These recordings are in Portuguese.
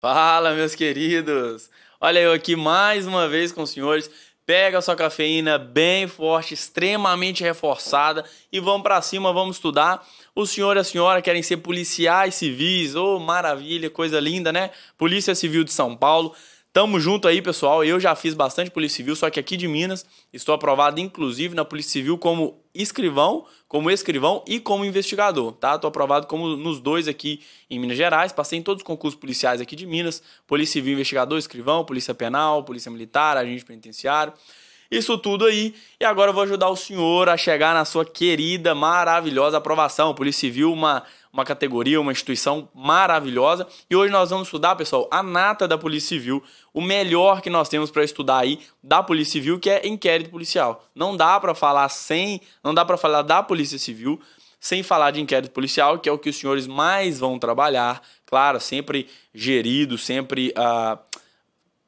Fala, meus queridos! Olha eu aqui mais uma vez com os senhores. Pega a sua cafeína bem forte, extremamente reforçada e vamos para cima, vamos estudar. O senhor e a senhora querem ser policiais civis, ô oh, maravilha, coisa linda, né? Polícia Civil de São Paulo. Tamo junto aí, pessoal. Eu já fiz bastante Polícia Civil, só que aqui de Minas estou aprovado, inclusive, na Polícia Civil como escrivão, como escrivão e como investigador, tá? Tô aprovado como nos dois aqui em Minas Gerais. Passei em todos os concursos policiais aqui de Minas: Polícia Civil, investigador, escrivão, Polícia Penal, Polícia Militar, agente penitenciário. Isso tudo aí. E agora eu vou ajudar o senhor a chegar na sua querida, maravilhosa aprovação. Polícia Civil, uma uma categoria, uma instituição maravilhosa. E hoje nós vamos estudar, pessoal, a nata da Polícia Civil, o melhor que nós temos para estudar aí da Polícia Civil, que é inquérito policial. Não dá para falar sem, não dá para falar da Polícia Civil sem falar de inquérito policial, que é o que os senhores mais vão trabalhar, claro, sempre gerido, sempre ah,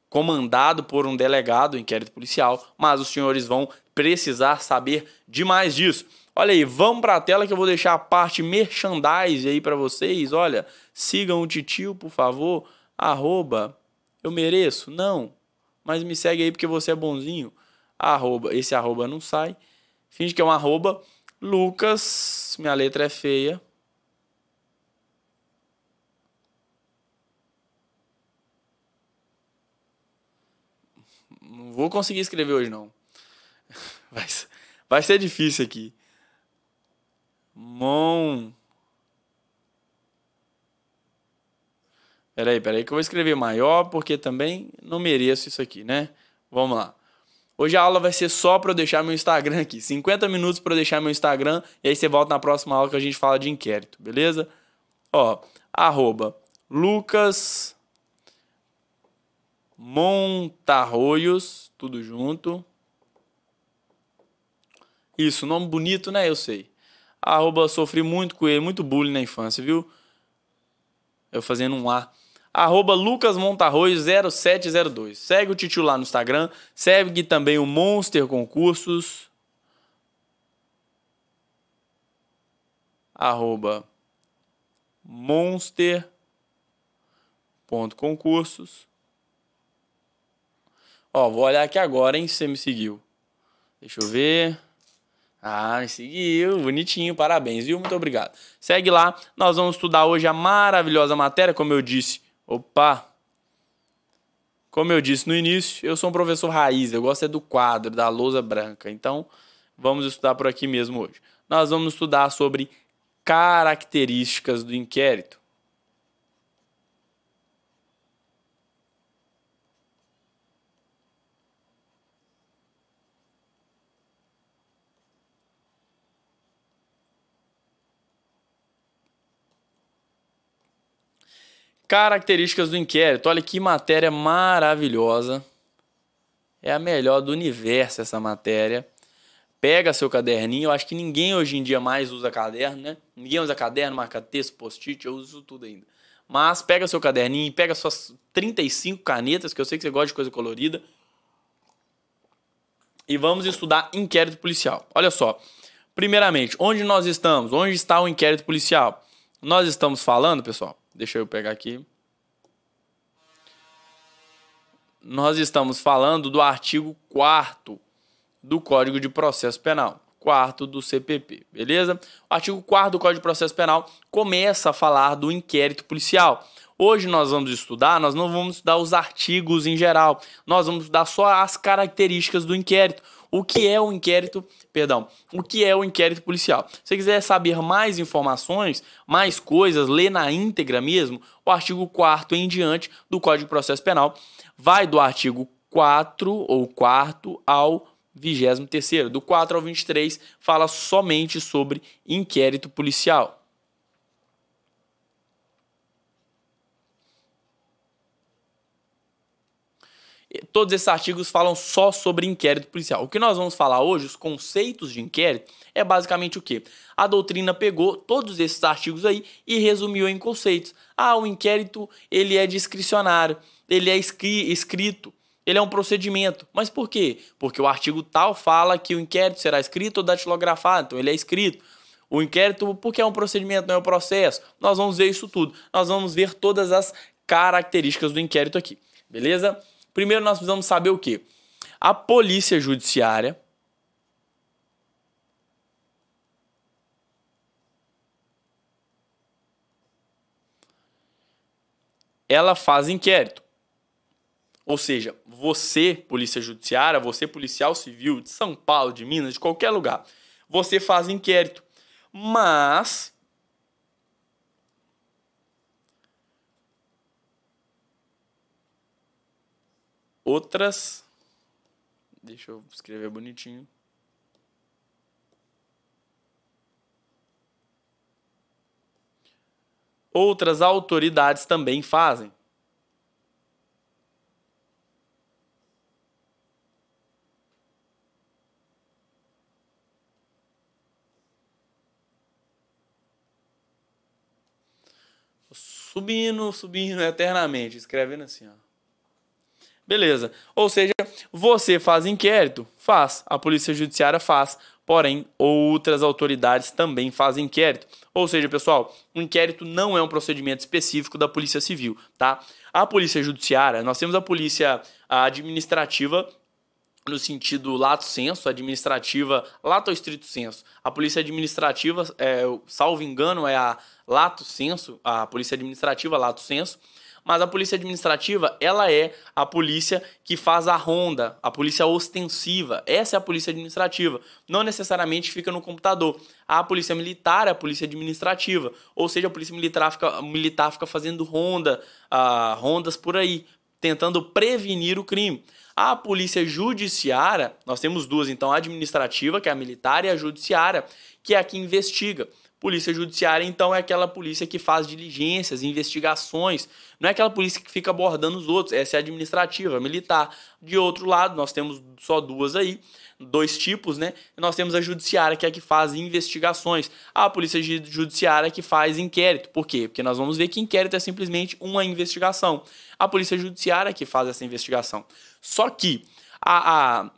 comandado por um delegado, inquérito policial, mas os senhores vão precisar saber demais disso. Olha aí, vamos para a tela que eu vou deixar a parte merchandise aí para vocês. Olha, sigam o titio, por favor. Arroba, eu mereço? Não, mas me segue aí porque você é bonzinho. Arroba, esse arroba não sai. Finge que é um arroba. Lucas, minha letra é feia. Não vou conseguir escrever hoje, não. Vai, vai ser difícil aqui. Mon. Peraí, peraí, que eu vou escrever maior, porque também não mereço isso aqui, né? Vamos lá. Hoje a aula vai ser só para eu deixar meu Instagram aqui. 50 minutos para eu deixar meu Instagram. E aí você volta na próxima aula que a gente fala de inquérito, beleza? Ó, arroba Lucas Montarroios, tudo junto. Isso, nome bonito, né? Eu sei. Arroba, sofri muito com ele, muito bullying na infância, viu? Eu fazendo um A. Arroba Lucas 0702. Segue o Titio lá no Instagram. Segue também o Monster Concursos. Arroba monster.concursos. Ó, vou olhar aqui agora, hein, se você me seguiu. Deixa eu ver. Ah, me seguiu, bonitinho, parabéns, viu? Muito obrigado. Segue lá, nós vamos estudar hoje a maravilhosa matéria, como eu disse. Opa! Como eu disse no início, eu sou um professor raiz, eu gosto é do quadro, da lousa branca. Então, vamos estudar por aqui mesmo hoje. Nós vamos estudar sobre características do inquérito. Características do inquérito. Olha que matéria maravilhosa. É a melhor do universo essa matéria. Pega seu caderninho. Eu acho que ninguém hoje em dia mais usa caderno, né? Ninguém usa caderno, marca texto, post-it. Eu uso tudo ainda. Mas pega seu caderninho, pega suas 35 canetas, que eu sei que você gosta de coisa colorida. E vamos estudar inquérito policial. Olha só. Primeiramente, onde nós estamos? Onde está o inquérito policial? Nós estamos falando, pessoal, Deixa eu pegar aqui. Nós estamos falando do artigo 4 do Código de Processo Penal, 4 do CPP, beleza? O artigo 4 do Código de Processo Penal começa a falar do inquérito policial. Hoje nós vamos estudar, nós não vamos estudar os artigos em geral, nós vamos estudar só as características do inquérito o que é o inquérito, perdão, o que é o inquérito policial? Se você quiser saber mais informações, mais coisas, lê na íntegra mesmo o artigo 4 em diante do Código de Processo Penal, vai do artigo 4 ou 4 ao 23 do 4 ao 23 fala somente sobre inquérito policial. Todos esses artigos falam só sobre inquérito policial. O que nós vamos falar hoje, os conceitos de inquérito, é basicamente o quê? A doutrina pegou todos esses artigos aí e resumiu em conceitos. Ah, o inquérito, ele é discricionário, ele é escri escrito, ele é um procedimento. Mas por quê? Porque o artigo tal fala que o inquérito será escrito ou datilografado, então ele é escrito. O inquérito, porque é um procedimento, não é um processo. Nós vamos ver isso tudo. Nós vamos ver todas as características do inquérito aqui. Beleza? Primeiro nós precisamos saber o quê? A polícia judiciária ela faz inquérito. Ou seja, você, polícia judiciária, você, policial civil de São Paulo, de Minas, de qualquer lugar, você faz inquérito. Mas outras. Deixa eu escrever bonitinho. Outras autoridades também fazem. Subindo, subindo eternamente, escrevendo assim, ó. Beleza. Ou seja, você faz inquérito? Faz. A Polícia Judiciária faz. Porém, outras autoridades também fazem inquérito. Ou seja, pessoal, o um inquérito não é um procedimento específico da Polícia Civil, tá? A Polícia Judiciária, nós temos a Polícia Administrativa no sentido lato senso, administrativa lato estrito senso. A polícia administrativa, é, salvo engano, é a lato senso, a polícia administrativa lato senso mas a polícia administrativa, ela é a polícia que faz a ronda, a polícia ostensiva. Essa é a polícia administrativa. Não necessariamente fica no computador. A polícia militar é a polícia administrativa, ou seja, a polícia militar fica, militar fica fazendo ronda, ah, rondas por aí, tentando prevenir o crime. A polícia judiciária, nós temos duas, então, a administrativa, que é a militar, e a judiciária, que é a que investiga. Polícia judiciária, então, é aquela polícia que faz diligências, investigações, não é aquela polícia que fica abordando os outros, essa é administrativa, é militar. De outro lado, nós temos só duas aí, dois tipos, né? Nós temos a judiciária, que é a que faz investigações, a polícia judiciária que faz inquérito. Por quê? Porque nós vamos ver que inquérito é simplesmente uma investigação. A polícia judiciária que faz essa investigação. Só que a, a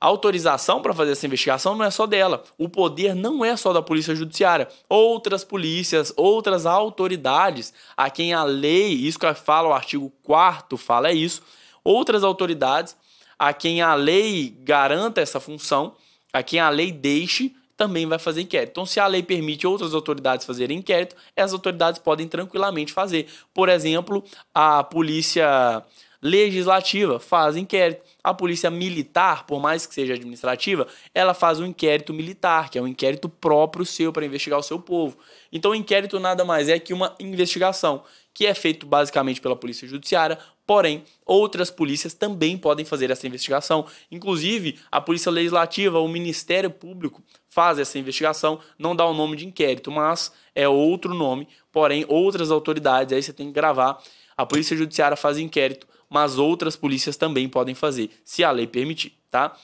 a autorização para fazer essa investigação não é só dela. O poder não é só da Polícia Judiciária. Outras polícias, outras autoridades a quem a lei, isso que fala o artigo 4 fala é isso, outras autoridades a quem a lei garanta essa função, a quem a lei deixe, também vai fazer inquérito. Então, se a lei permite outras autoridades fazerem inquérito, essas autoridades podem tranquilamente fazer. Por exemplo, a polícia legislativa faz inquérito. A polícia militar, por mais que seja administrativa, ela faz um inquérito militar, que é um inquérito próprio seu para investigar o seu povo. Então, o inquérito nada mais é que uma investigação, que é feito basicamente pela polícia judiciária, porém, outras polícias também podem fazer essa investigação. Inclusive, a polícia legislativa, o Ministério Público faz essa investigação, não dá o nome de inquérito, mas é outro nome, porém, outras autoridades, aí você tem que gravar. A polícia judiciária faz inquérito, mas outras polícias também podem fazer, se a lei permitir, tá?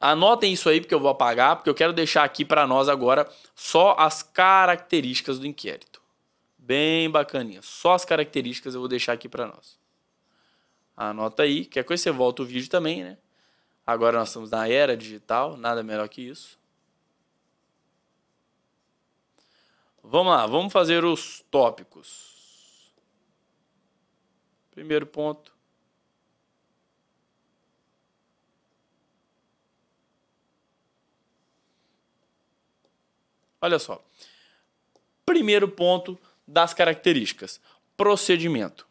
Anotem isso aí porque eu vou apagar, porque eu quero deixar aqui para nós agora só as características do inquérito. Bem bacaninha. Só as características eu vou deixar aqui para nós. Anota aí, quer é coisa você volta o vídeo também, né? Agora nós estamos na era digital, nada melhor que isso. Vamos lá, vamos fazer os tópicos. Primeiro ponto. Olha só. Primeiro ponto das características: procedimento.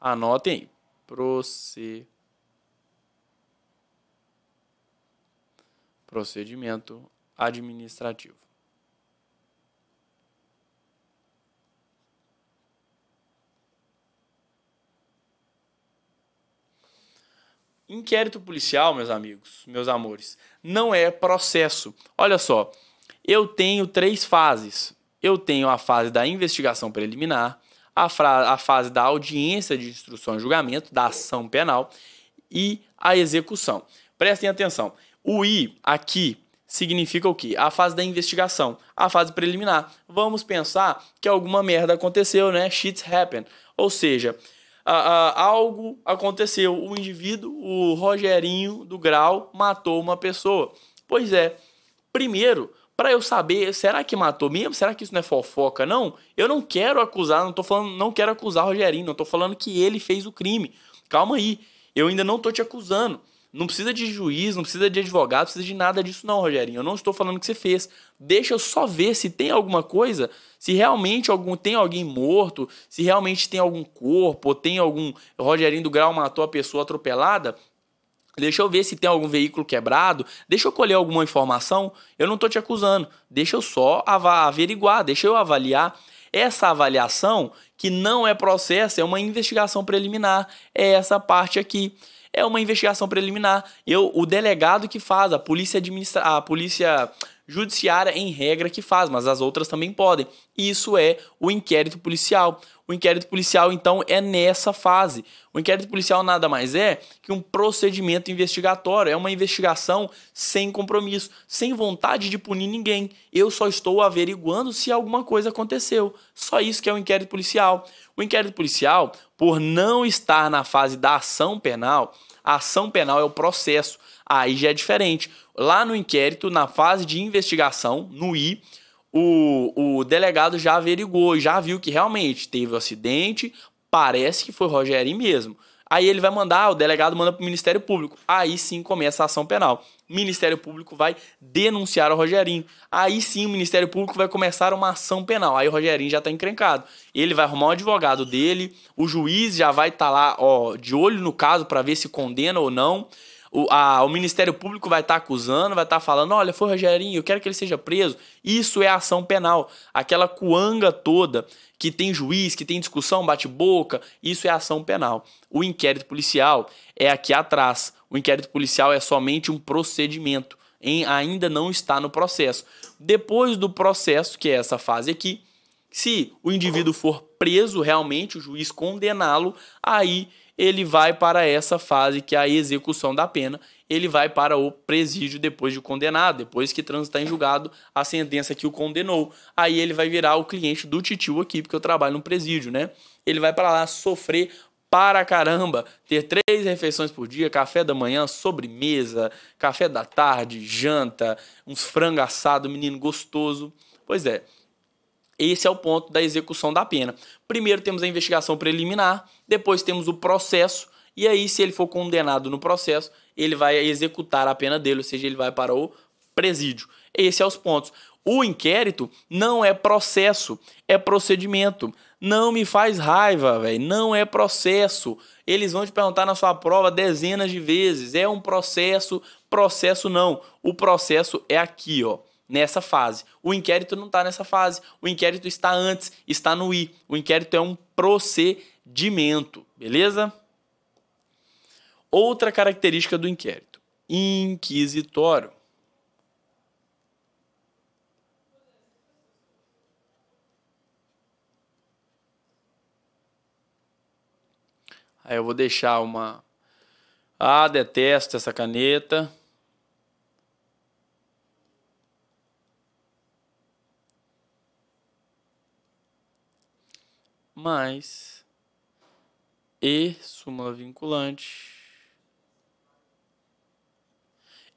Anotem aí. Procedimento. procedimento administrativo. Inquérito policial, meus amigos, meus amores, não é processo. Olha só, eu tenho três fases. Eu tenho a fase da investigação preliminar, a, a fase da audiência de instrução e julgamento, da ação penal e a execução. Prestem atenção. O I aqui significa o quê? A fase da investigação, a fase preliminar. Vamos pensar que alguma merda aconteceu, né? Shit happened. Ou seja, a, algo aconteceu. O indivíduo, o Rogerinho do Grau, matou uma pessoa. Pois é, primeiro, para eu saber, será que matou mesmo? Será que isso não é fofoca? Não, eu não quero acusar, não tô falando, não quero acusar o Rogerinho, não tô falando que ele fez o crime. Calma aí, eu ainda não tô te acusando. Não precisa de juiz, não precisa de advogado, não precisa de nada disso, não, Rogerinho. Eu não estou falando que você fez. Deixa eu só ver se tem alguma coisa, se realmente algum tem alguém morto, se realmente tem algum corpo, ou tem algum. Rogério Rogerinho do Grau matou a pessoa atropelada. Deixa eu ver se tem algum veículo quebrado. Deixa eu colher alguma informação. Eu não estou te acusando. Deixa eu só averiguar, deixa eu avaliar. Essa avaliação que não é processo, é uma investigação preliminar. É essa parte aqui. É uma investigação preliminar. Eu, o delegado que faz, a polícia administra, a polícia judiciária, em regra, que faz, mas as outras também podem. Isso é o inquérito policial. O inquérito policial, então, é nessa fase. O inquérito policial nada mais é que um procedimento investigatório, é uma investigação sem compromisso, sem vontade de punir ninguém. Eu só estou averiguando se alguma coisa aconteceu. Só isso que é o inquérito policial. O inquérito policial, por não estar na fase da ação penal, a ação penal é o processo aí já é diferente. Lá no inquérito, na fase de investigação, no I, o, o delegado já averigou, já viu que realmente teve o um acidente, parece que foi Rogério mesmo. Aí ele vai mandar, o delegado manda para o Ministério Público. Aí sim começa a ação penal. O Ministério Público vai denunciar o Rogerinho. Aí sim o Ministério Público vai começar uma ação penal. Aí o Rogerinho já está encrencado. Ele vai arrumar o advogado dele, o juiz já vai estar tá lá, ó, de olho no caso para ver se condena ou não o, a, o Ministério Público vai estar tá acusando, vai estar tá falando: olha, foi Rogerinho, eu quero que ele seja preso. Isso é ação penal. Aquela cuanga toda que tem juiz, que tem discussão, bate-boca, isso é ação penal. O inquérito policial é aqui atrás. O inquérito policial é somente um procedimento, em, ainda não está no processo. Depois do processo, que é essa fase aqui, se o indivíduo for preso realmente, o juiz condená-lo, aí ele vai para essa fase que é a execução da pena, ele vai para o presídio depois de condenado, depois que transitar em julgado a sentença que o condenou. Aí ele vai virar o cliente do titio aqui, porque eu trabalho no presídio, né? Ele vai para lá sofrer para caramba, ter três refeições por dia, café da manhã, sobremesa, café da tarde, janta, uns frango assado, menino gostoso. Pois é, esse é o ponto da execução da pena. Primeiro temos a investigação preliminar, depois temos o processo, e aí, se ele for condenado no processo, ele vai executar a pena dele, ou seja, ele vai para o presídio. Esses são é os pontos. O inquérito não é processo, é procedimento. Não me faz raiva, velho. Não é processo. Eles vão te perguntar na sua prova dezenas de vezes. É um processo, processo não. O processo é aqui, ó nessa fase. O inquérito não está nessa fase. O inquérito está antes, está no I. O inquérito é um procedimento, beleza? Outra característica do inquérito: inquisitório. Aí eu vou deixar uma. Ah, detesto essa caneta. mais E suma vinculante.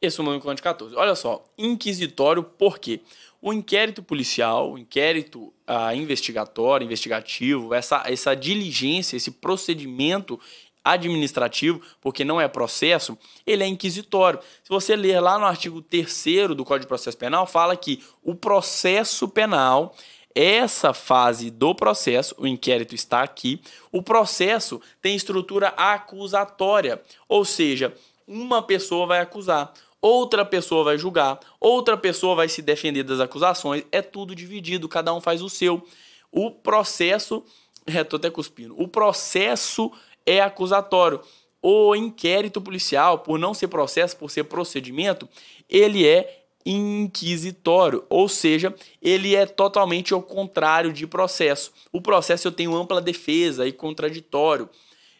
E suma vinculante 14. Olha só, inquisitório por quê? O inquérito policial, o inquérito ah, investigatório, investigativo, essa, essa diligência, esse procedimento administrativo, porque não é processo, ele é inquisitório. Se você ler lá no artigo 3 do Código de Processo Penal, fala que o processo penal essa fase do processo, o inquérito está aqui, o processo tem estrutura acusatória, ou seja, uma pessoa vai acusar, outra pessoa vai julgar, outra pessoa vai se defender das acusações, é tudo dividido, cada um faz o seu. O processo, é, tô até cuspindo, o processo é acusatório. O inquérito policial, por não ser processo, por ser procedimento, ele é inquisitório, ou seja, ele é totalmente ao contrário de processo. O processo eu tenho ampla defesa e contraditório.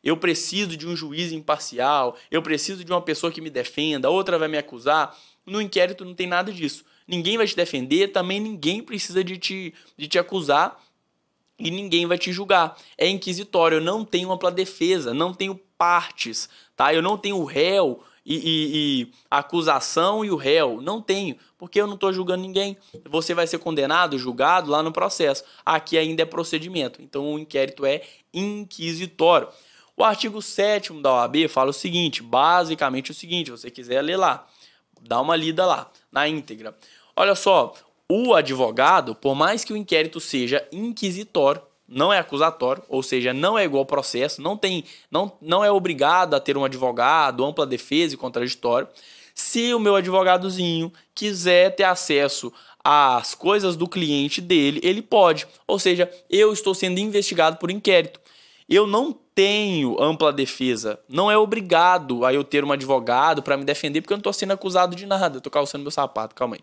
Eu preciso de um juiz imparcial, eu preciso de uma pessoa que me defenda, outra vai me acusar. No inquérito não tem nada disso. Ninguém vai te defender, também ninguém precisa de te, de te acusar e ninguém vai te julgar. É inquisitório, eu não tenho ampla defesa, não tenho partes, tá? Eu não tenho réu, e, e, e acusação e o réu. Não tenho, porque eu não estou julgando ninguém. Você vai ser condenado, julgado lá no processo. Aqui ainda é procedimento. Então o inquérito é inquisitório. O artigo 7 da OAB fala o seguinte, basicamente o seguinte, se você quiser ler lá, dá uma lida lá, na íntegra. Olha só, o advogado, por mais que o inquérito seja inquisitório, não é acusatório, ou seja, não é igual ao processo, não tem, não, não é obrigado a ter um advogado, ampla defesa e contraditório. Se o meu advogadozinho quiser ter acesso às coisas do cliente dele, ele pode. Ou seja, eu estou sendo investigado por inquérito. Eu não tenho ampla defesa. Não é obrigado a eu ter um advogado para me defender, porque eu não estou sendo acusado de nada. Estou tô calçando meu sapato, calma aí.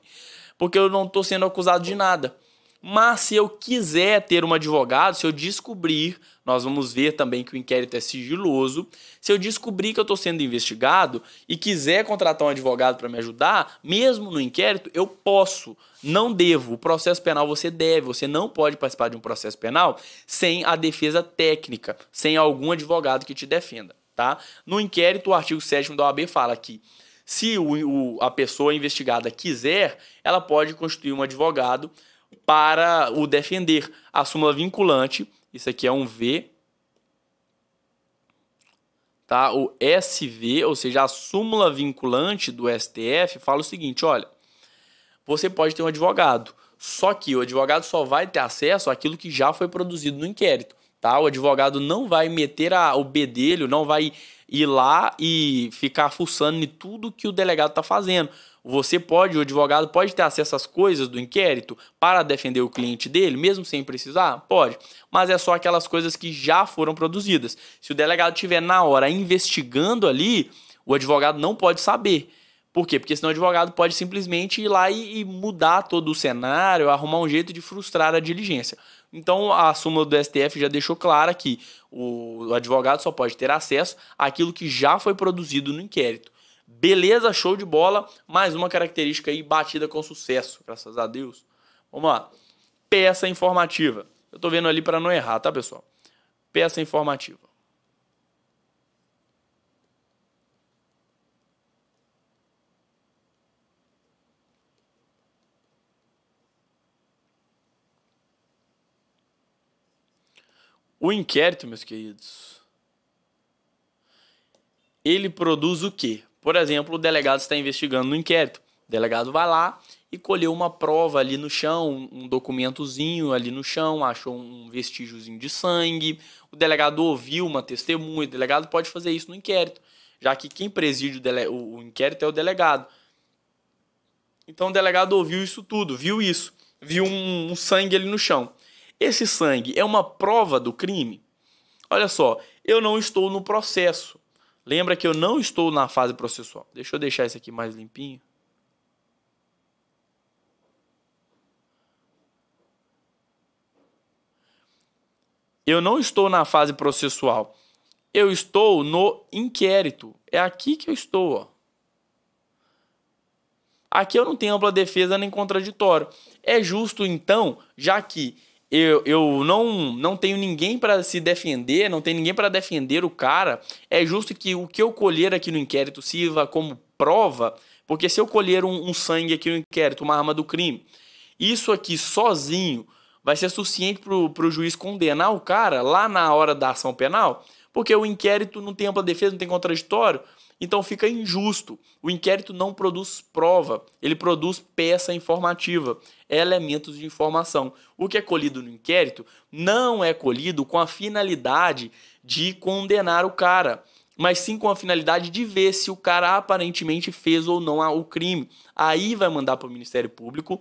Porque eu não estou sendo acusado de nada. Mas se eu quiser ter um advogado, se eu descobrir, nós vamos ver também que o inquérito é sigiloso, se eu descobrir que eu estou sendo investigado e quiser contratar um advogado para me ajudar, mesmo no inquérito, eu posso, não devo. O processo penal você deve, você não pode participar de um processo penal sem a defesa técnica, sem algum advogado que te defenda. Tá? No inquérito, o artigo 7 da OAB fala que se o, o, a pessoa investigada quiser, ela pode constituir um advogado para o defender. A súmula vinculante, isso aqui é um V, tá? O SV, ou seja, a súmula vinculante do STF fala o seguinte, olha, você pode ter um advogado, só que o advogado só vai ter acesso àquilo que já foi produzido no inquérito, tá? O advogado não vai meter a, o bedelho, não vai ir lá e ficar fuçando em tudo que o delegado está fazendo. Você pode, o advogado pode ter acesso às coisas do inquérito para defender o cliente dele, mesmo sem precisar? Pode. Mas é só aquelas coisas que já foram produzidas. Se o delegado estiver na hora investigando ali, o advogado não pode saber. Por quê? Porque senão o advogado pode simplesmente ir lá e, mudar todo o cenário, arrumar um jeito de frustrar a diligência. Então, a súmula do STF já deixou clara que o advogado só pode ter acesso àquilo que já foi produzido no inquérito. Beleza, show de bola. Mais uma característica aí batida com sucesso, graças a Deus. Vamos lá. Peça informativa. Eu tô vendo ali para não errar, tá, pessoal? Peça informativa. O inquérito, meus queridos, ele produz o quê? Por exemplo, o delegado está investigando no inquérito. O delegado vai lá e colheu uma prova ali no chão, um documentozinho ali no chão, achou um vestígiozinho de sangue. O delegado ouviu uma testemunha. O delegado pode fazer isso no inquérito, já que quem preside o, dele... o inquérito é o delegado. Então o delegado ouviu isso tudo, viu isso, viu um, um sangue ali no chão. Esse sangue é uma prova do crime? Olha só, eu não estou no processo. Lembra que eu não estou na fase processual. Deixa eu deixar isso aqui mais limpinho. Eu não estou na fase processual. Eu estou no inquérito. É aqui que eu estou. Ó. Aqui eu não tenho ampla defesa nem contraditório. É justo, então, já que eu, eu não, não tenho ninguém para se defender, não tem ninguém para defender o cara, é justo que o que eu colher aqui no inquérito sirva como prova, porque se eu colher um, um sangue aqui no inquérito, uma arma do crime, isso aqui sozinho vai ser suficiente para o juiz condenar o cara lá na hora da ação penal, porque o inquérito não tem ampla defesa, não tem contraditório. Então fica injusto. O inquérito não produz prova, ele produz peça informativa, elementos de informação. O que é colhido no inquérito não é colhido com a finalidade de condenar o cara mas sim com a finalidade de ver se o cara aparentemente fez ou não o crime. Aí vai mandar para o Ministério Público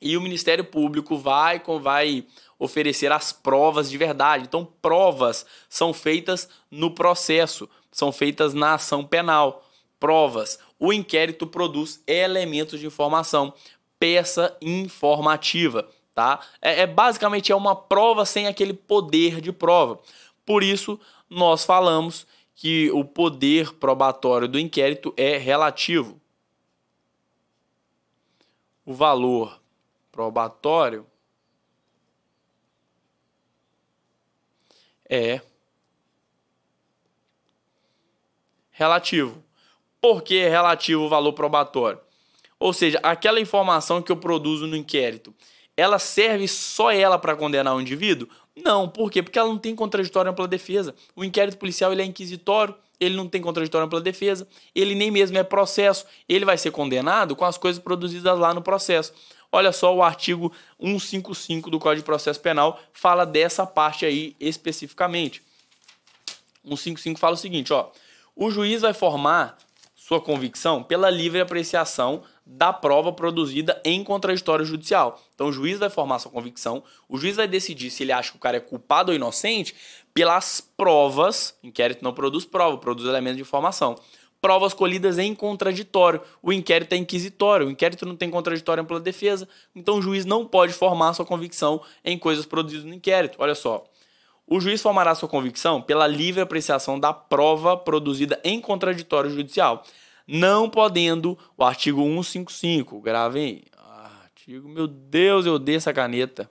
e o Ministério Público vai vai oferecer as provas de verdade. Então, provas são feitas no processo são feitas na ação penal. Provas. O inquérito produz elementos de informação, peça informativa, tá? É, é basicamente é uma prova sem aquele poder de prova. Por isso nós falamos que o poder probatório do inquérito é relativo. O valor probatório é relativo. Por que é relativo o valor probatório? Ou seja, aquela informação que eu produzo no inquérito, ela serve só ela para condenar o indivíduo? Não, por quê? Porque ela não tem contraditório ampla defesa. O inquérito policial ele é inquisitório, ele não tem contraditório ampla defesa, ele nem mesmo é processo, ele vai ser condenado com as coisas produzidas lá no processo. Olha só o artigo 155 do Código de Processo Penal fala dessa parte aí especificamente. 155 fala o seguinte, ó: o juiz vai formar sua convicção pela livre apreciação da prova produzida em contraditório judicial. Então o juiz vai formar sua convicção, o juiz vai decidir se ele acha que o cara é culpado ou inocente pelas provas, inquérito não produz prova, produz elementos de informação. Provas colhidas em contraditório. O inquérito é inquisitório, o inquérito não tem contraditório ampla defesa, então o juiz não pode formar sua convicção em coisas produzidas no inquérito. Olha só, o juiz formará sua convicção pela livre apreciação da prova produzida em contraditório judicial, não podendo o artigo 155, gravem aí. artigo, meu Deus, eu dei essa caneta.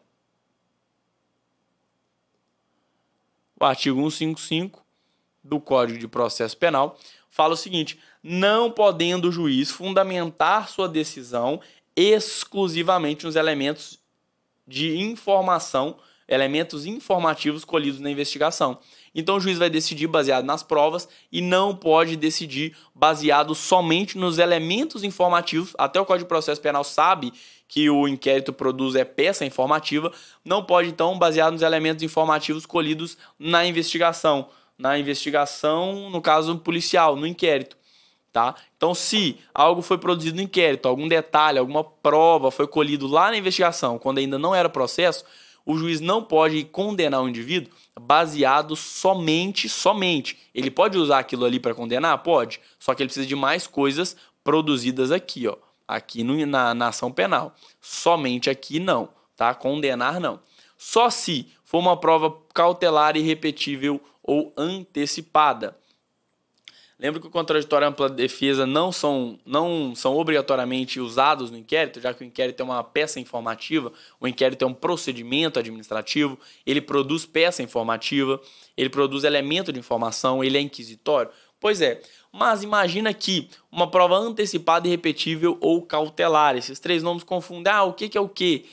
O artigo 155 do Código de Processo Penal fala o seguinte: não podendo o juiz fundamentar sua decisão exclusivamente nos elementos de informação elementos informativos colhidos na investigação. Então o juiz vai decidir baseado nas provas e não pode decidir baseado somente nos elementos informativos. Até o Código de Processo Penal sabe que o inquérito produz é peça informativa, não pode então baseado nos elementos informativos colhidos na investigação, na investigação, no caso policial, no inquérito. Tá? Então, se algo foi produzido no inquérito, algum detalhe, alguma prova foi colhido lá na investigação, quando ainda não era processo, o juiz não pode condenar o indivíduo baseado somente, somente. Ele pode usar aquilo ali para condenar? Pode. Só que ele precisa de mais coisas produzidas aqui, ó. Aqui no, na, na ação penal. Somente aqui não, tá? Condenar não. Só se for uma prova cautelar irrepetível ou antecipada. Lembro que o contraditório e ampla defesa não são, não são obrigatoriamente usados no inquérito, já que o inquérito é uma peça informativa, o inquérito é um procedimento administrativo, ele produz peça informativa, ele produz elemento de informação, ele é inquisitório. Pois é, mas imagina que uma prova antecipada, irrepetível ou cautelar. Esses três nomes confundem. Ah, o que, que é o que?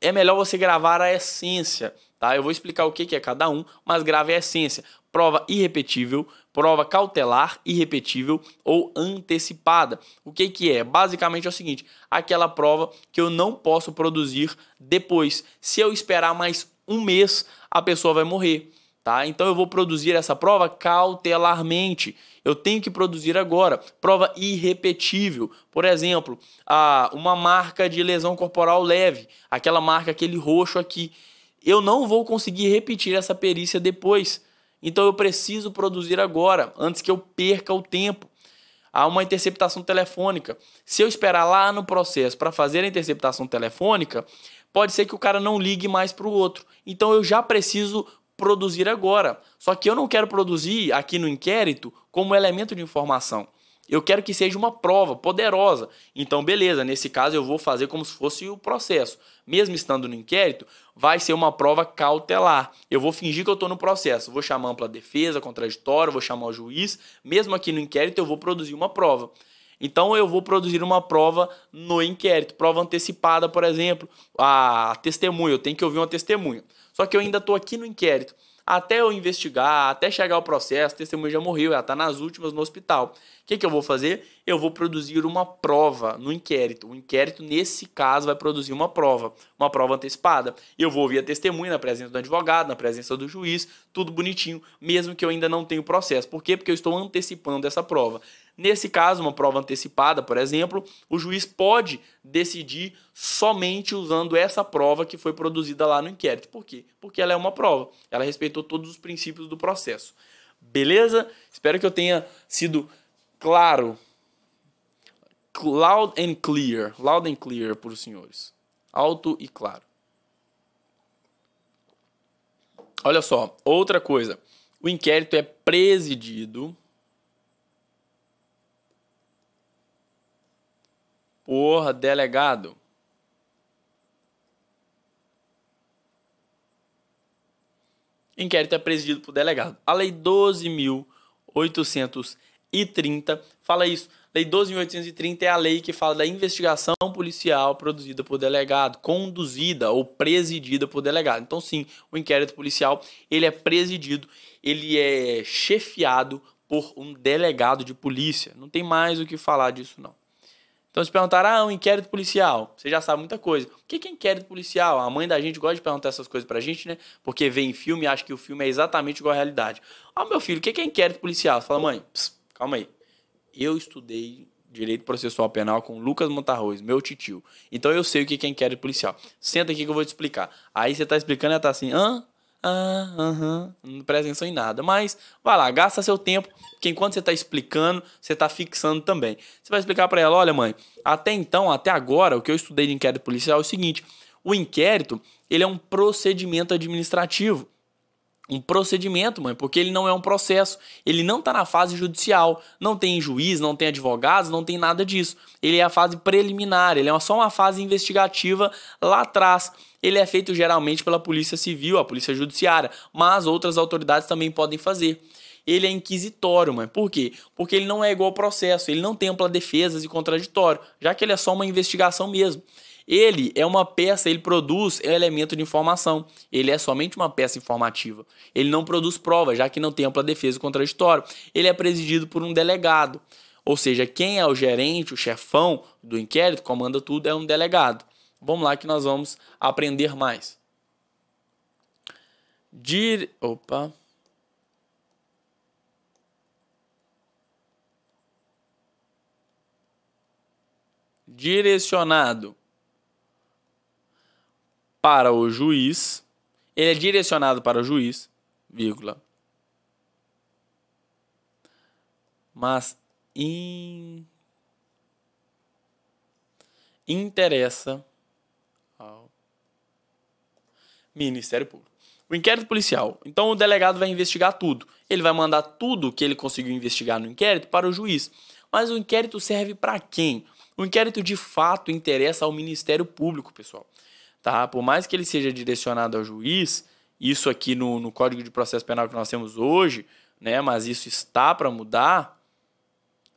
É melhor você gravar a essência, tá? Eu vou explicar o que, que é cada um, mas grave a essência prova irrepetível, prova cautelar irrepetível ou antecipada. O que, que é? Basicamente é o seguinte: aquela prova que eu não posso produzir depois. Se eu esperar mais um mês, a pessoa vai morrer. Tá? Então eu vou produzir essa prova cautelarmente. Eu tenho que produzir agora. Prova irrepetível. Por exemplo, a, uma marca de lesão corporal leve, aquela marca, aquele roxo aqui. Eu não vou conseguir repetir essa perícia depois. Então eu preciso produzir agora, antes que eu perca o tempo. Há uma interceptação telefônica. Se eu esperar lá no processo para fazer a interceptação telefônica, pode ser que o cara não ligue mais para o outro. Então eu já preciso produzir agora. Só que eu não quero produzir aqui no inquérito como elemento de informação. Eu quero que seja uma prova poderosa. Então, beleza, nesse caso eu vou fazer como se fosse o processo. Mesmo estando no inquérito, vai ser uma prova cautelar. Eu vou fingir que eu estou no processo. Vou chamar ampla defesa, contraditório, vou chamar o juiz. Mesmo aqui no inquérito, eu vou produzir uma prova. Então eu vou produzir uma prova no inquérito, prova antecipada, por exemplo, a ah, testemunha, eu tenho que ouvir uma testemunha. Só que eu ainda estou aqui no inquérito até eu investigar, até chegar ao processo, a testemunha já morreu, ela está nas últimas no hospital. O que, que eu vou fazer? eu vou produzir uma prova no inquérito. O inquérito, nesse caso, vai produzir uma prova, uma prova antecipada. Eu vou ouvir a testemunha na presença do advogado, na presença do juiz, tudo bonitinho, mesmo que eu ainda não tenha o processo. Por quê? Porque eu estou antecipando essa prova. Nesse caso, uma prova antecipada, por exemplo, o juiz pode decidir somente usando essa prova que foi produzida lá no inquérito. Por quê? Porque ela é uma prova. Ela respeitou todos os princípios do processo. Beleza? Espero que eu tenha sido claro loud and clear. Loud and clear para os senhores. Alto e claro. Olha só, outra coisa. O inquérito é presidido por delegado. Inquérito é presidido por delegado. A Lei 12.830 fala isso. Lei 12.830 é a lei que fala da investigação policial produzida por delegado, conduzida ou presidida por delegado. Então, sim, o inquérito policial ele é presidido, ele é chefiado por um delegado de polícia. Não tem mais o que falar disso, não. Então, se perguntar, ah, um inquérito policial, você já sabe muita coisa. O que é inquérito policial? A mãe da gente gosta de perguntar essas coisas pra gente, né? Porque vê em filme e acha que o filme é exatamente igual à realidade. Ah, meu filho, o que é inquérito policial? Você fala, mãe, pss, calma aí. Eu estudei direito processual penal com Lucas Montarroz, meu titio. Então eu sei o que é inquérito policial. Senta aqui que eu vou te explicar. Aí você tá explicando e ela tá assim, hã? Ah, aham, não presta atenção em nada. Mas vai lá, gasta seu tempo, porque enquanto você está explicando, você está fixando também. Você vai explicar para ela: olha, mãe, até então, até agora, o que eu estudei de inquérito policial é o seguinte: o inquérito ele é um procedimento administrativo um procedimento, mãe, porque ele não é um processo, ele não está na fase judicial, não tem juiz, não tem advogados, não tem nada disso. Ele é a fase preliminar, ele é só uma fase investigativa lá atrás. Ele é feito geralmente pela Polícia Civil, a Polícia Judiciária, mas outras autoridades também podem fazer ele é inquisitório, mãe, Por quê? Porque ele não é igual ao processo, ele não tem ampla defesa e contraditório, já que ele é só uma investigação mesmo. Ele é uma peça, ele produz elemento de informação. Ele é somente uma peça informativa. Ele não produz prova, já que não tem ampla defesa contraditória. Ele é presidido por um delegado. Ou seja, quem é o gerente, o chefão do inquérito, comanda tudo, é um delegado. Vamos lá que nós vamos aprender mais. Dir, Opa. Direcionado para o juiz, ele é direcionado para o juiz, vírgula. Mas in... interessa ao Ministério Público. O inquérito policial. Então o delegado vai investigar tudo. Ele vai mandar tudo que ele conseguiu investigar no inquérito para o juiz. Mas o inquérito serve para quem? O inquérito de fato interessa ao Ministério Público, pessoal. Tá? Por mais que ele seja direcionado ao juiz, isso aqui no, no Código de Processo Penal que nós temos hoje, né? mas isso está para mudar,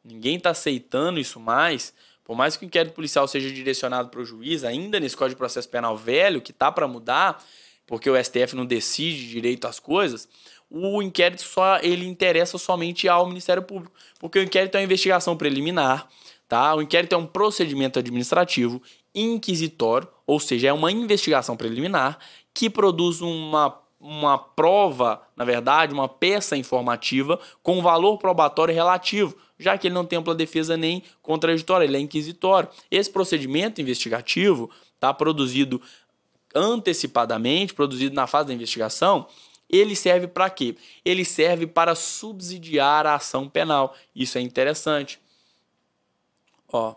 ninguém está aceitando isso mais. Por mais que o inquérito policial seja direcionado para o juiz, ainda nesse Código de Processo Penal velho, que está para mudar, porque o STF não decide direito as coisas, o inquérito só ele interessa somente ao Ministério Público, porque o inquérito é uma investigação preliminar, tá? O inquérito é um procedimento administrativo inquisitório, ou seja, é uma investigação preliminar que produz uma, uma prova, na verdade, uma peça informativa com valor probatório relativo, já que ele não tem ampla defesa nem contraditória, ele é inquisitório. Esse procedimento investigativo está produzido antecipadamente, produzido na fase da investigação, ele serve para quê? Ele serve para subsidiar a ação penal. Isso é interessante. Ó,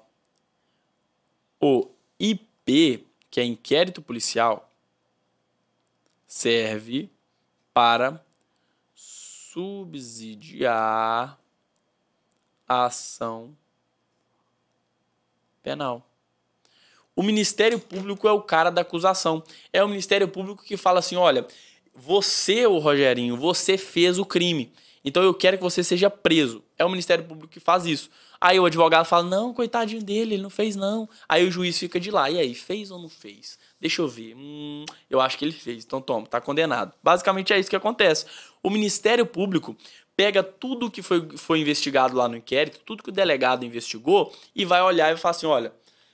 o IP, que é inquérito policial, serve para subsidiar a ação penal. O Ministério Público é o cara da acusação. É o Ministério Público que fala assim: olha, você, o Rogerinho, você fez o crime. Então eu quero que você seja preso. É o Ministério Público que faz isso. Aí o advogado fala: não, coitadinho dele, ele não fez não. Aí o juiz fica de lá. E aí, fez ou não fez? Deixa eu ver. Hum, eu acho que ele fez. Então toma, tá condenado. Basicamente é isso que acontece. O Ministério Público pega tudo que foi, foi investigado lá no inquérito, tudo que o delegado investigou, e vai olhar e fala assim: olha,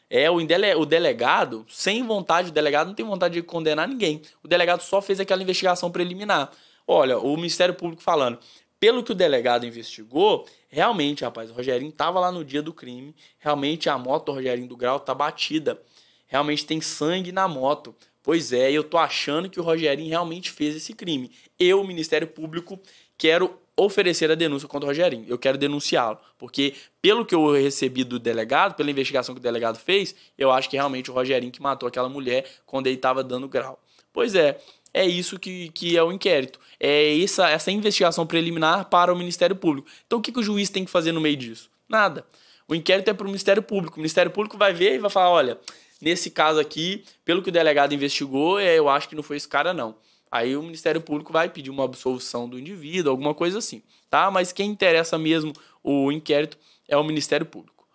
é o, indele, o delegado, sem vontade, o delegado não tem vontade de condenar ninguém. O delegado só fez aquela investigação preliminar. Olha, o Ministério Público falando: pelo que o delegado investigou, realmente, rapaz, o Rogerinho estava lá no dia do crime, realmente a moto do Rogerinho do Grau tá batida, realmente tem sangue na moto. Pois é, eu tô achando que o Rogerinho realmente fez esse crime. Eu, o Ministério Público, quero oferecer a denúncia contra o Rogerinho. Eu quero denunciá-lo, porque pelo que eu recebi do delegado, pela investigação que o delegado fez, eu acho que é realmente o Rogerinho que matou aquela mulher quando ele estava dando grau. Pois é, é isso que, que é o inquérito. É essa, essa investigação preliminar para o Ministério Público. Então o que, que o juiz tem que fazer no meio disso? Nada. O inquérito é para o Ministério Público. O Ministério Público vai ver e vai falar: olha, nesse caso aqui, pelo que o delegado investigou, é, eu acho que não foi esse cara, não. Aí o Ministério Público vai pedir uma absolvição do indivíduo, alguma coisa assim, tá? Mas quem interessa mesmo o inquérito é o Ministério Público.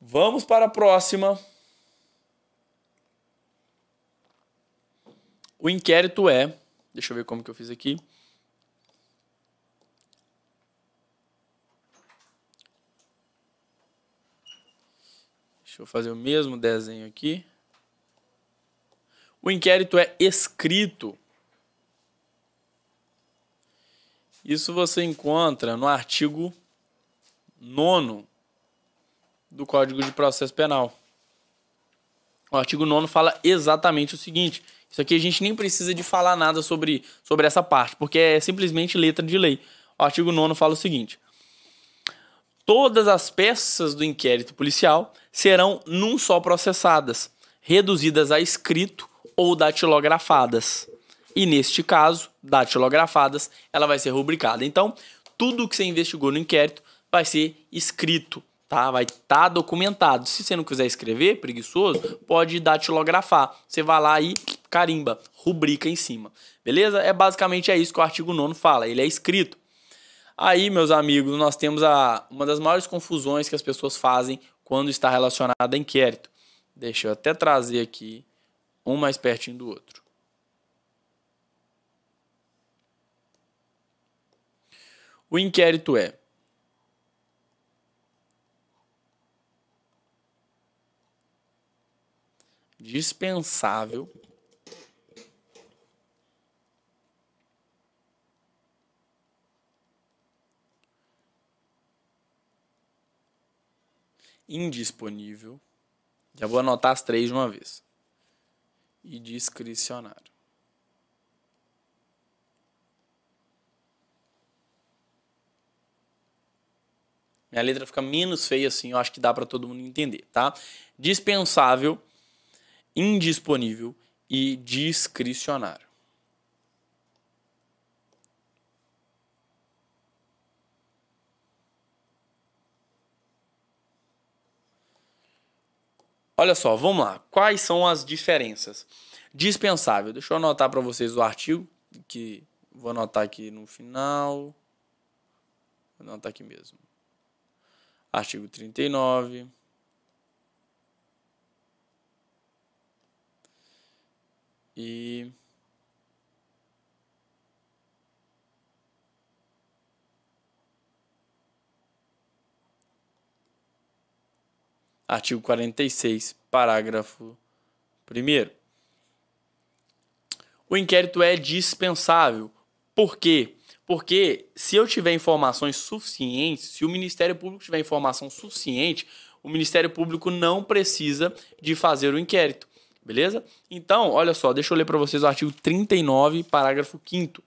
Vamos para a próxima. O inquérito é. Deixa eu ver como que eu fiz aqui. Deixa eu fazer o mesmo desenho aqui. O inquérito é escrito. Isso você encontra no artigo 9 do Código de Processo Penal. O artigo 9 fala exatamente o seguinte: isso aqui a gente nem precisa de falar nada sobre, sobre essa parte, porque é simplesmente letra de lei. O artigo 9 fala o seguinte: Todas as peças do inquérito policial serão num só processadas, reduzidas a escrito ou datilografadas. E neste caso, datilografadas, ela vai ser rubricada. Então, tudo que você investigou no inquérito vai ser escrito, tá? Vai estar tá documentado. Se você não quiser escrever, preguiçoso, pode datilografar. Você vai lá e carimba, rubrica em cima. Beleza? É basicamente é isso que o artigo 9 fala, ele é escrito. Aí, meus amigos, nós temos a, uma das maiores confusões que as pessoas fazem quando está relacionada a inquérito. Deixa eu até trazer aqui um mais pertinho do outro. O inquérito é. Dispensável indisponível. Já vou anotar as três de uma vez. E discricionário. Minha letra fica menos feia assim, eu acho que dá para todo mundo entender, tá? Dispensável, indisponível e discricionário. Olha só, vamos lá. Quais são as diferenças? Dispensável. Deixa eu anotar para vocês o artigo que vou anotar aqui no final. Vou anotar aqui mesmo. Artigo 39. E Artigo 46, parágrafo 1. O inquérito é dispensável. Por quê? Porque se eu tiver informações suficientes, se o Ministério Público tiver informação suficiente, o Ministério Público não precisa de fazer o inquérito, beleza? Então, olha só, deixa eu ler para vocês o artigo 39, parágrafo 5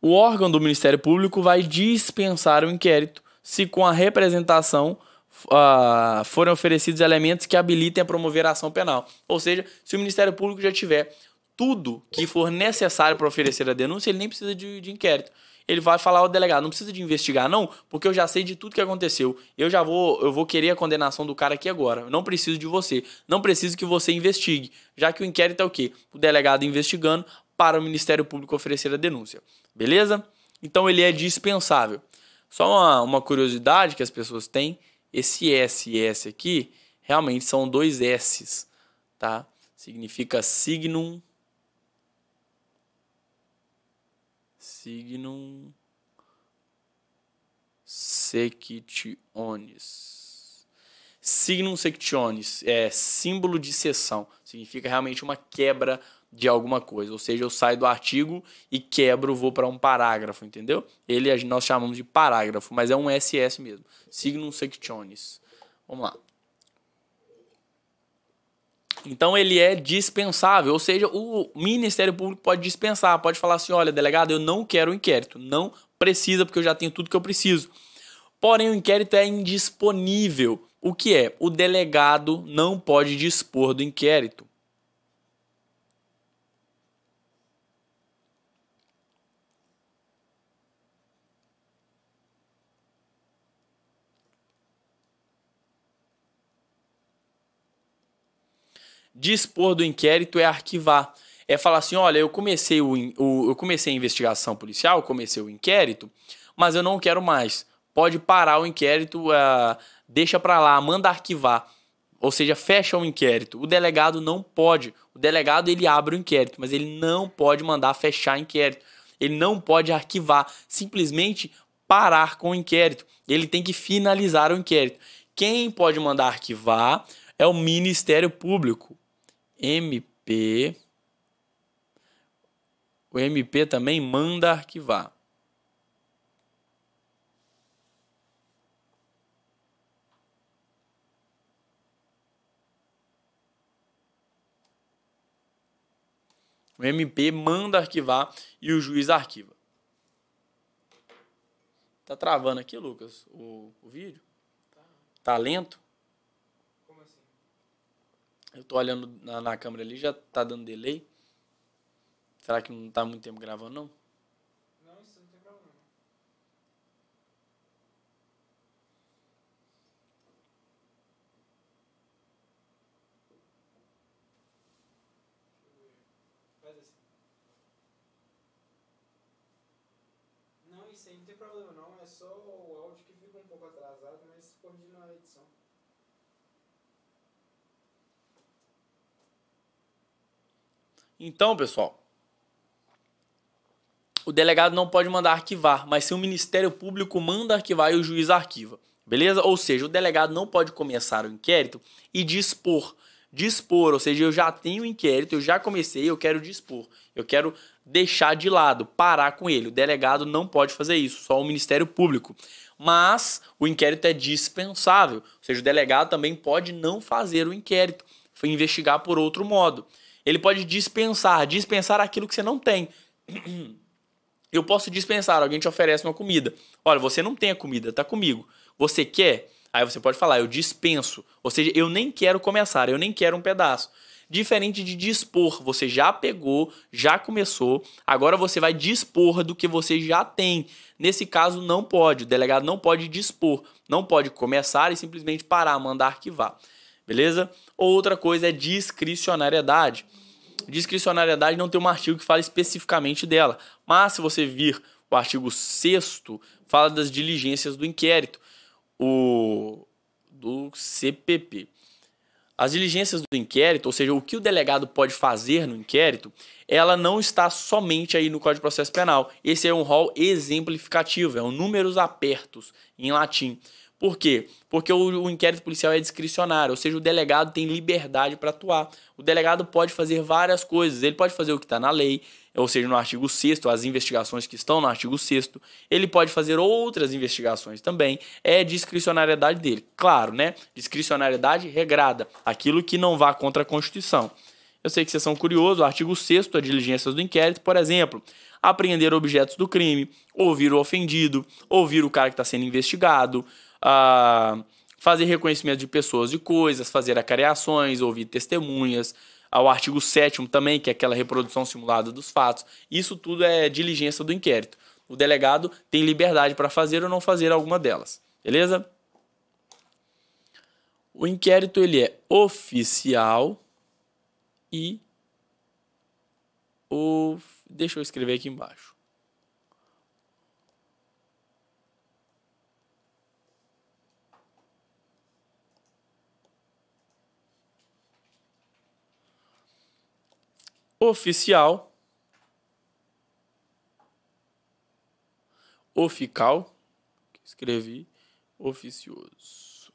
O órgão do Ministério Público vai dispensar o inquérito se com a representação uh, forem oferecidos elementos que habilitem a promover a ação penal. Ou seja, se o Ministério Público já tiver tudo que for necessário para oferecer a denúncia, ele nem precisa de, de inquérito ele vai falar ao delegado, não precisa de investigar não, porque eu já sei de tudo que aconteceu. Eu já vou, eu vou querer a condenação do cara aqui agora. Eu não preciso de você. Não preciso que você investigue, já que o inquérito é o quê? O delegado investigando para o Ministério Público oferecer a denúncia. Beleza? Então ele é dispensável. Só uma, uma curiosidade que as pessoas têm: esse S e S aqui realmente são dois S's, tá? Significa signum. Signum sectiones. Signum sectiones é símbolo de seção, significa realmente uma quebra de alguma coisa. Ou seja, eu saio do artigo e quebro, vou para um parágrafo, entendeu? Ele nós chamamos de parágrafo, mas é um SS mesmo. Signum sectionis. Vamos lá. Então ele é dispensável, ou seja, o Ministério Público pode dispensar, pode falar assim: olha, delegado, eu não quero o um inquérito, não precisa, porque eu já tenho tudo que eu preciso. Porém, o inquérito é indisponível. O que é? O delegado não pode dispor do inquérito. dispor do inquérito é arquivar. É falar assim: olha, eu comecei, o, o, eu comecei a investigação policial, comecei o inquérito, mas eu não quero mais. Pode parar o inquérito, uh, deixa para lá, manda arquivar. Ou seja, fecha o inquérito. O delegado não pode. O delegado ele abre o inquérito, mas ele não pode mandar fechar inquérito. Ele não pode arquivar, simplesmente parar com o inquérito. Ele tem que finalizar o inquérito. Quem pode mandar arquivar é o Ministério Público. MP. O MP também manda arquivar. O MP manda arquivar e o juiz arquiva. Tá travando aqui, Lucas, o, o vídeo? Tá lento? Eu tô olhando na, na, câmera ali, já tá dando delay. Será que não tá muito tempo gravando, não? Não, isso não tem problema. Faz assim. Não, isso aí não tem problema não, é só o áudio que fica um pouco atrasado, mas corrige na edição. Então, pessoal, o delegado não pode mandar arquivar, mas se o Ministério Público manda arquivar e o juiz arquiva, beleza? Ou seja, o delegado não pode começar o inquérito e dispor. Dispor, ou seja, eu já tenho o inquérito, eu já comecei, eu quero dispor. Eu quero deixar de lado, parar com ele. O delegado não pode fazer isso, só o Ministério Público. Mas o inquérito é dispensável, ou seja, o delegado também pode não fazer o inquérito, investigar por outro modo. Ele pode dispensar, dispensar aquilo que você não tem. Eu posso dispensar, alguém te oferece uma comida. Olha, você não tem a comida, tá comigo. Você quer? Aí você pode falar, eu dispenso. Ou seja, eu nem quero começar, eu nem quero um pedaço. Diferente de dispor, você já pegou, já começou, agora você vai dispor do que você já tem. Nesse caso, não pode, o delegado não pode dispor, não pode começar e simplesmente parar, mandar arquivar. Beleza? Outra coisa é discricionariedade. Discricionariedade não tem um artigo que fala especificamente dela, mas se você vir o artigo 6 fala das diligências do inquérito, o do CPP. As diligências do inquérito, ou seja, o que o delegado pode fazer no inquérito, ela não está somente aí no Código de Processo Penal. Esse é um rol exemplificativo, é um números apertos em latim. Por quê? Porque o, o inquérito policial é discricionário, ou seja, o delegado tem liberdade para atuar. O delegado pode fazer várias coisas. Ele pode fazer o que está na lei, ou seja, no artigo 6, as investigações que estão no artigo 6. Ele pode fazer outras investigações também. É discricionariedade dele. Claro, né? Discricionariedade regrada aquilo que não vá contra a Constituição. Eu sei que vocês são curiosos, o artigo 6 a diligências do inquérito, por exemplo, apreender objetos do crime, ouvir o ofendido, ouvir o cara que está sendo investigado, a fazer reconhecimento de pessoas e coisas, fazer acareações, ouvir testemunhas, ao artigo 7 também, que é aquela reprodução simulada dos fatos. Isso tudo é diligência do inquérito. O delegado tem liberdade para fazer ou não fazer alguma delas. Beleza? O inquérito ele é oficial e o deixa eu escrever aqui embaixo. oficial, oficial, escrevi, oficioso.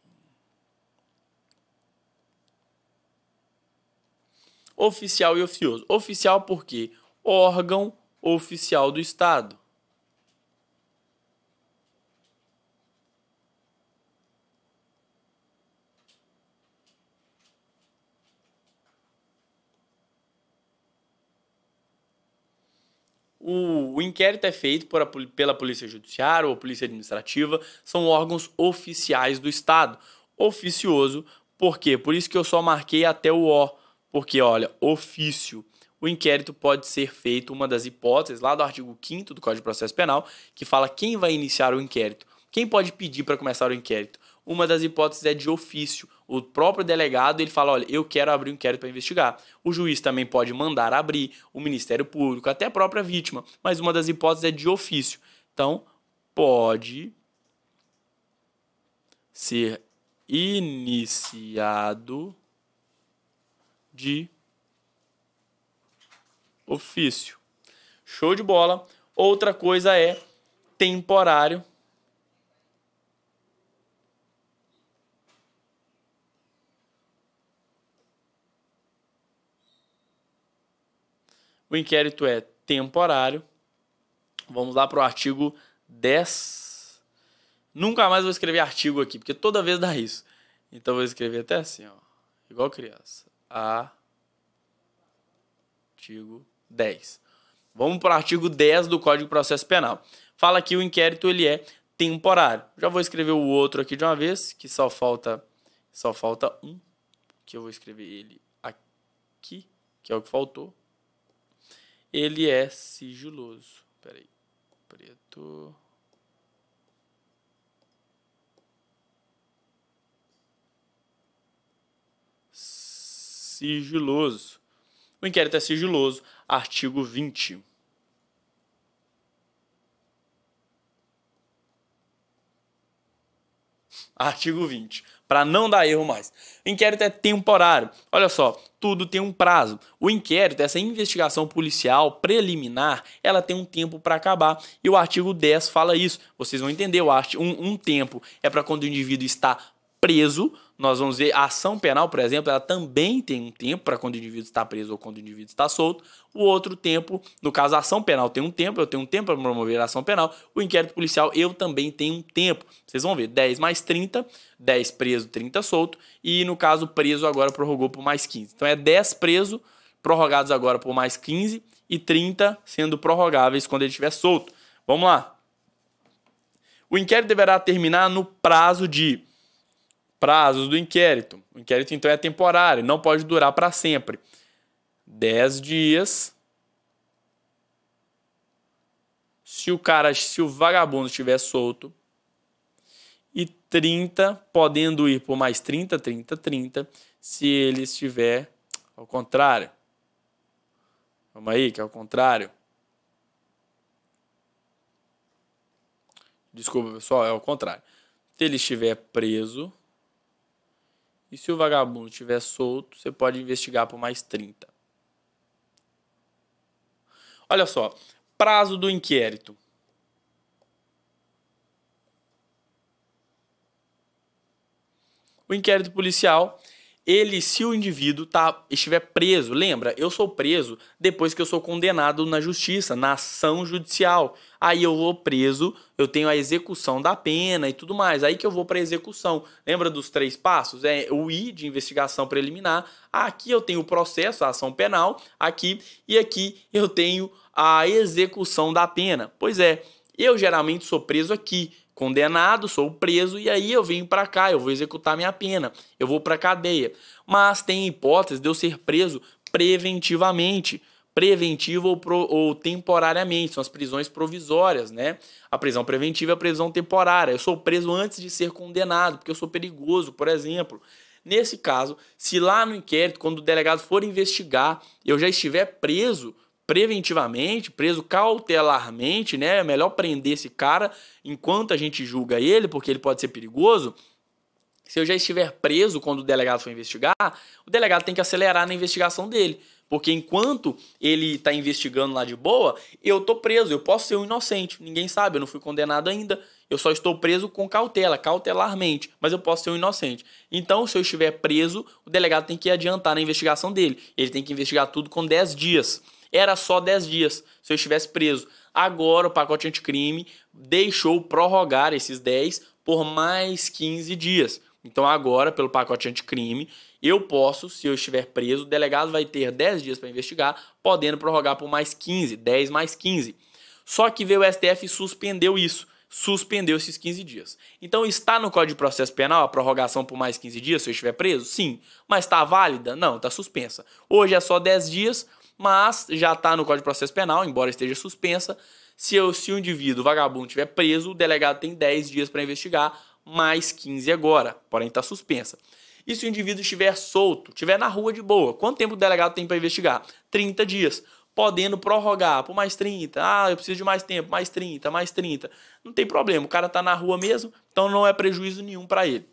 Oficial e oficioso. Oficial porque órgão oficial do Estado. o, o inquérito é feito por a, pela Polícia Judiciária ou Polícia Administrativa, são órgãos oficiais do Estado. Oficioso, por quê? Por isso que eu só marquei até o O, porque, olha, ofício o inquérito pode ser feito, uma das hipóteses lá do artigo 5 do Código de Processo Penal, que fala quem vai iniciar o inquérito, quem pode pedir para começar o inquérito. Uma das hipóteses é de ofício, o próprio delegado ele fala: olha, eu quero abrir um inquérito para investigar. O juiz também pode mandar abrir, o Ministério Público, até a própria vítima. Mas uma das hipóteses é de ofício. Então, pode ser iniciado de ofício. Show de bola. Outra coisa é temporário O inquérito é temporário. Vamos lá para o artigo 10. Nunca mais vou escrever artigo aqui, porque toda vez dá isso. Então vou escrever até assim, ó. Igual criança. Artigo 10. Vamos para o artigo 10 do Código de Processo Penal. Fala que o inquérito ele é temporário. Já vou escrever o outro aqui de uma vez, que só falta só falta um, que eu vou escrever ele aqui, que é o que faltou. Ele é sigiloso. Peraí. Preto. Sigiloso. O inquérito é sigiloso. Artigo 20. Artigo 20. Para não dar erro mais. O inquérito é temporário. Olha só, tudo tem um prazo. O inquérito, essa investigação policial preliminar, ela tem um tempo para acabar. E o artigo 10 fala isso. Vocês vão entender, o art... um, um tempo é para quando o indivíduo está preso, nós vamos ver a ação penal, por exemplo, ela também tem um tempo para quando o indivíduo está preso ou quando o indivíduo está solto. O outro tempo, no caso, a ação penal tem um tempo, eu tenho um tempo para promover a ação penal. O inquérito policial, eu também tenho um tempo. Vocês vão ver, 10 mais 30, 10 preso, 30 solto. E no caso, preso agora prorrogou por mais 15. Então é 10 preso, prorrogados agora por mais 15 e 30 sendo prorrogáveis quando ele estiver solto. Vamos lá. O inquérito deverá terminar no prazo de prazos do inquérito. O inquérito, então, é temporário, não pode durar para sempre. 10 dias. Se o cara, se o vagabundo estiver solto. E 30, podendo ir por mais 30, 30, 30, se ele estiver ao contrário. Vamos aí, que é ao contrário. Desculpa, pessoal, é ao contrário. Se ele estiver preso, e se o vagabundo estiver solto, você pode investigar por mais 30. Olha só, prazo do inquérito. O inquérito policial ele, se o indivíduo tá, estiver preso, lembra, eu sou preso depois que eu sou condenado na justiça, na ação judicial. Aí eu vou preso, eu tenho a execução da pena e tudo mais. Aí que eu vou para execução. Lembra dos três passos? É o I de investigação preliminar. Aqui eu tenho o processo, a ação penal, aqui e aqui eu tenho a execução da pena. Pois é, eu geralmente sou preso aqui condenado, sou preso e aí eu venho para cá, eu vou executar minha pena, eu vou para cadeia. Mas tem hipótese de eu ser preso preventivamente, preventivo ou, pro, ou temporariamente, são as prisões provisórias, né? A prisão preventiva é a prisão temporária. Eu sou preso antes de ser condenado, porque eu sou perigoso, por exemplo. Nesse caso, se lá no inquérito, quando o delegado for investigar, eu já estiver preso, preventivamente, preso cautelarmente, né? É melhor prender esse cara enquanto a gente julga ele, porque ele pode ser perigoso. Se eu já estiver preso quando o delegado for investigar, o delegado tem que acelerar na investigação dele. Porque enquanto ele está investigando lá de boa, eu tô preso, eu posso ser um inocente, ninguém sabe, eu não fui condenado ainda, eu só estou preso com cautela, cautelarmente, mas eu posso ser um inocente. Então, se eu estiver preso, o delegado tem que adiantar na investigação dele. Ele tem que investigar tudo com 10 dias era só 10 dias se eu estivesse preso. Agora o pacote anticrime deixou prorrogar esses 10 por mais 15 dias. Então agora, pelo pacote anticrime, eu posso, se eu estiver preso, o delegado vai ter 10 dias para investigar, podendo prorrogar por mais 15, 10 mais 15. Só que veio o STF e suspendeu isso suspendeu esses 15 dias. Então está no Código de Processo Penal a prorrogação por mais 15 dias se eu estiver preso? Sim. Mas está válida? Não, está suspensa. Hoje é só 10 dias, mas já está no Código de Processo Penal, embora esteja suspensa. Se, eu, se o indivíduo vagabundo tiver preso, o delegado tem 10 dias para investigar, mais 15 agora, porém está suspensa. E se o indivíduo estiver solto, estiver na rua de boa, quanto tempo o delegado tem para investigar? 30 dias. Podendo prorrogar por mais 30. Ah, eu preciso de mais tempo, mais 30, mais 30. Não tem problema, o cara está na rua mesmo, então não é prejuízo nenhum para ele.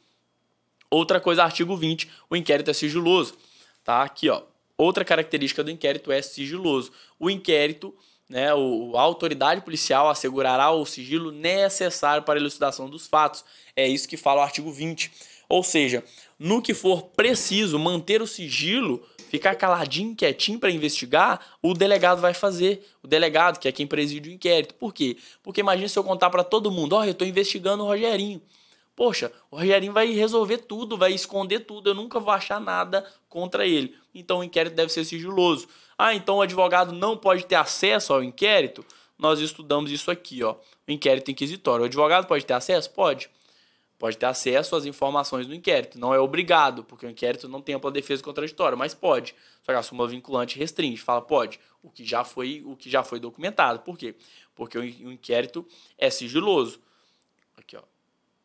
Outra coisa, artigo 20, o inquérito é sigiloso. Tá aqui, ó. Outra característica do inquérito é sigiloso. O inquérito, né, o, a autoridade policial assegurará o sigilo necessário para a elucidação dos fatos. É isso que fala o artigo 20. Ou seja, no que for preciso manter o sigilo, ficar caladinho, quietinho para investigar, o delegado vai fazer. O delegado, que é quem preside o inquérito. Por quê? Porque imagina se eu contar para todo mundo: olha, eu estou investigando o Rogerinho poxa, o Rogerinho vai resolver tudo, vai esconder tudo, eu nunca vou achar nada contra ele. Então o inquérito deve ser sigiloso. Ah, então o advogado não pode ter acesso ao inquérito? Nós estudamos isso aqui, ó. O inquérito inquisitório. O advogado pode ter acesso? Pode. Pode ter acesso às informações do inquérito. Não é obrigado, porque o inquérito não tem ampla defesa contraditória, mas pode. Só que a súmula vinculante restringe, fala pode, o que já foi, o que já foi documentado. Por quê? Porque o inquérito é sigiloso.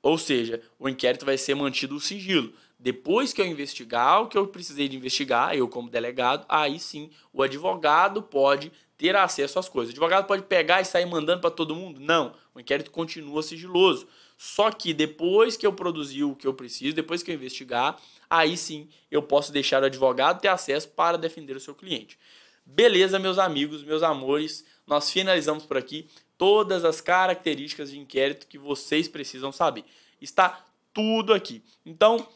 Ou seja, o inquérito vai ser mantido o sigilo. Depois que eu investigar o que eu precisei de investigar, eu como delegado, aí sim o advogado pode ter acesso às coisas. O advogado pode pegar e sair mandando para todo mundo? Não, o inquérito continua sigiloso. Só que depois que eu produzir o que eu preciso, depois que eu investigar, aí sim eu posso deixar o advogado ter acesso para defender o seu cliente. Beleza, meus amigos, meus amores, nós finalizamos por aqui todas as características de inquérito que vocês precisam saber. Está tudo aqui. Então,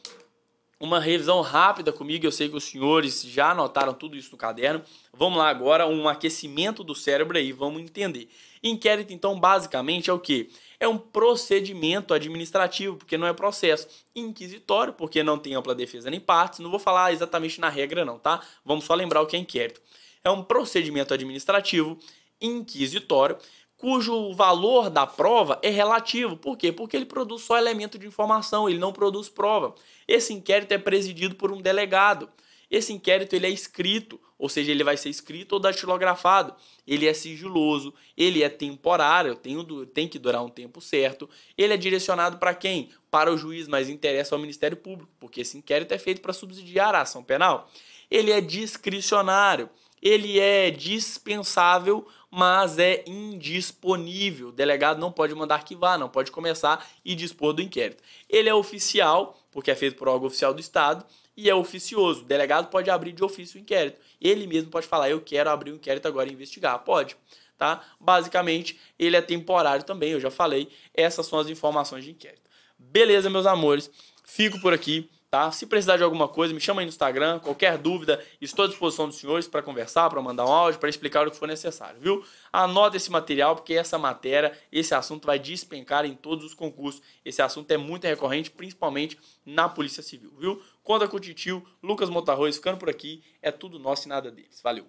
uma revisão rápida comigo, eu sei que os senhores já anotaram tudo isso no caderno. Vamos lá agora, um aquecimento do cérebro aí, vamos entender. Inquérito, então, basicamente é o que? É um procedimento administrativo, porque não é processo. Inquisitório, porque não tem ampla defesa nem partes. Não vou falar exatamente na regra, não, tá? Vamos só lembrar o que é inquérito. É um procedimento administrativo inquisitório cujo valor da prova é relativo. Por quê? Porque ele produz só elemento de informação, ele não produz prova. Esse inquérito é presidido por um delegado. Esse inquérito ele é escrito, ou seja, ele vai ser escrito ou datilografado. Ele é sigiloso, ele é temporário, tem, tem que durar um tempo certo. Ele é direcionado para quem? Para o juiz, mas interessa ao Ministério Público, porque esse inquérito é feito para subsidiar a ação penal. Ele é discricionário, ele é dispensável mas é indisponível. O delegado não pode mandar arquivar, não pode começar e dispor do inquérito. Ele é oficial, porque é feito por órgão oficial do Estado, e é oficioso. O delegado pode abrir de ofício o inquérito. Ele mesmo pode falar: eu quero abrir o um inquérito agora e investigar. Pode. Tá? Basicamente, ele é temporário também, eu já falei. Essas são as informações de inquérito. Beleza, meus amores? Fico por aqui tá? Se precisar de alguma coisa, me chama aí no Instagram, qualquer dúvida, estou à disposição dos senhores para conversar, para mandar um áudio, para explicar o que for necessário, viu? Anota esse material porque essa matéria, esse assunto vai despencar em todos os concursos. Esse assunto é muito recorrente, principalmente na Polícia Civil, viu? Conta com o Titio, Lucas Montarroz ficando por aqui, é tudo nosso e nada deles. Valeu.